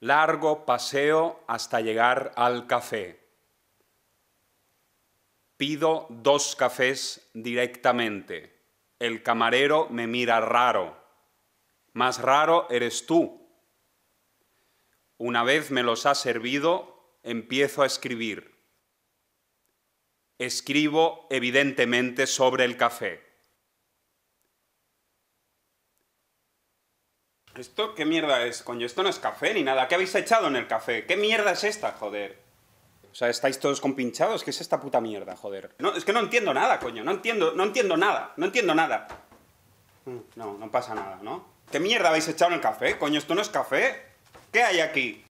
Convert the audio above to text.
largo paseo hasta llegar al café. Pido dos cafés directamente. El camarero me mira raro. Más raro eres tú. Una vez me los ha servido, empiezo a escribir. Escribo evidentemente sobre el café. ¿Esto qué mierda es, coño? Esto no es café ni nada. ¿Qué habéis echado en el café? ¿Qué mierda es esta, joder? O sea, estáis todos compinchados. ¿Qué es esta puta mierda, joder? No, es que no entiendo nada, coño. No entiendo, no entiendo nada. No entiendo nada. Mm, no, no pasa nada, ¿no? ¿Qué mierda habéis echado en el café, coño? Esto no es café. ¿Qué hay aquí?